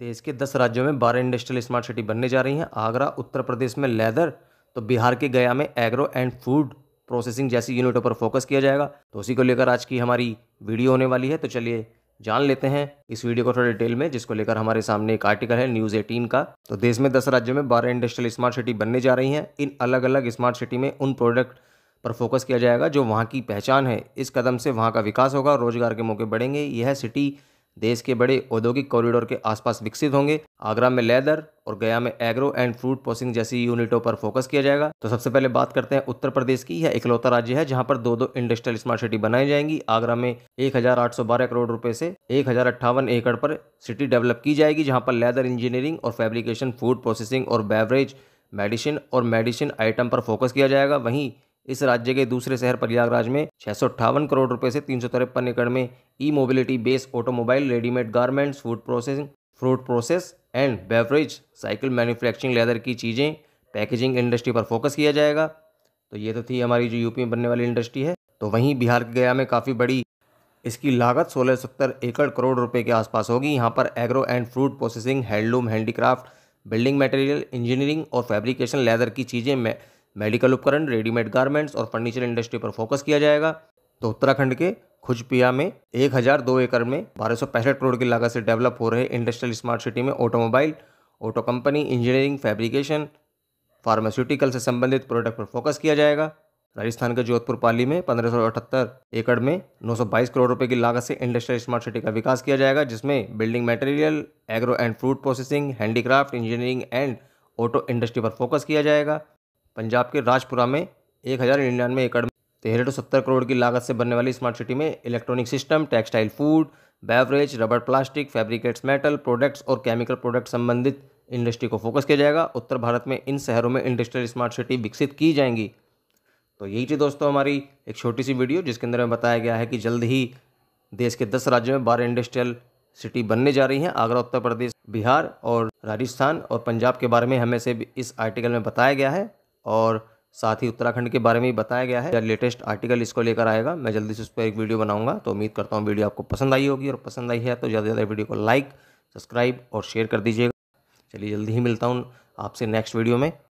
देश के दस राज्यों में बारह इंडस्ट्रियल स्मार्ट सिटी बनने जा रही हैं आगरा उत्तर प्रदेश में लेदर तो बिहार के गया में एग्रो एंड फूड प्रोसेसिंग जैसी यूनिटों पर फोकस किया जाएगा तो उसी को लेकर आज की हमारी वीडियो होने वाली है तो चलिए जान लेते हैं इस वीडियो को थोड़ा डिटेल में जिसको लेकर हमारे सामने एक आर्टिकल है न्यूज़ एटीन का तो देश में दस राज्यों में बारह इंडस्ट्रियल स्मार्ट सिटी बनने जा रही हैं इन अलग अलग स्मार्ट सिटी में उन प्रोडक्ट पर फोकस किया जाएगा जो वहाँ की पहचान है इस कदम से वहाँ का विकास होगा रोजगार के मौके बढ़ेंगे यह सिटी देश के बड़े औद्योगिक कॉरिडोर के आसपास विकसित होंगे आगरा में लेदर और गया में एग्रो एंड फ्रूट प्रोसेसिंग जैसी यूनिटों पर फोकस किया जाएगा तो सबसे पहले बात करते हैं उत्तर प्रदेश की यह इकलौता राज्य है जहां पर दो दो इंडस्ट्रियल स्मार्ट सिटी बनाई जाएंगी आगरा में एक करोड़ रुपए से एक एकड़ पर सिटी डेवलप की जाएगी जहां पर लेदर इंजीनियरिंग और फेब्रिकेशन फूड प्रोसेसिंग और बेवरेज मेडिसिन और मेडिसिन आइटम पर फोकस किया जाएगा वहीं इस राज्य के दूसरे शहर प्रयागराज में छह करोड़ रुपए से तीन सौ एकड़ में e mobility base automobile readymade garments food processing fruit process and beverage cycle manufacturing leather की चीज़ें पैकेजिंग इंडस्ट्री पर फोकस किया जाएगा तो ये तो थी हमारी जो यूपी में बनने वाली इंडस्ट्री है तो वहीं बिहार के गया में काफ़ी बड़ी इसकी लागत सोलह सत्तर एकड़ करोड़ रुपए के आसपास होगी यहाँ पर agro and fruit processing handloom handicraft building material engineering और फैब्रिकेशन लेदर की चीज़ें मेडिकल उपकरण रेडीमेड गारमेंट्स और फर्नीचर इंडस्ट्री पर फोकस किया जाएगा तो उत्तराखंड के खुजपिया में एक हज़ार दो एकड़ में बारह सौ पैंसठ करोड़ की लागत से डेवलप हो रहे इंडस्ट्रियल स्मार्ट सिटी में automobile auto company engineering fabrication pharmaceutical से संबंधित प्रोडक्ट पर फोकस किया जाएगा राजस्थान के जोधपुर पाली में पंद्रह एकड़ में 922 करोड़ रुपए की लागत से इंडस्ट्रियल स्मार्ट सिटी का विकास किया जाएगा जिसमें building material agro and fruit processing handicraft engineering and auto industry पर फोकस किया जाएगा पंजाब के राजपुरा में एक हज़ार निन्यानवे एकड़ में तिहरे सौ सत्तर करोड़ की लागत से बनने वाली स्मार्ट सिटी में electronic system textile food beverage rubber plastic fabricates metal products और केमिकल प्रोडक्ट संबंधित इंडस्ट्री को फोकस किया जाएगा उत्तर भारत में इन शहरों में इंडस्ट्रियल स्मार्ट सिटी विकसित की जाएंगी तो यही थी दोस्तों हमारी एक छोटी सी वीडियो जिसके अंदर में बताया गया है कि जल्द ही देश के दस राज्यों में बारह इंडस्ट्रियल सिटी बनने जा रही हैं आगरा उत्तर प्रदेश बिहार और राजस्थान और पंजाब के बारे में हमें से इस आर्टिकल में बताया गया है और साथ ही उत्तराखंड के बारे में भी बताया गया है लेटेस्ट आर्टिकल इसको लेकर आएगा मैं जल्दी से उस पर एक वीडियो बनाऊंगा तो उम्मीद करता हूँ वीडियो आपको पसंद आई होगी और पसंद आई है तो ज़्यादा से ज़्यादा वीडियो को लाइक सब्सक्राइब और शेयर कर दीजिएगा चलिए जल्दी ही मिलता हूँ आपसे नेक्स्ट वीडियो में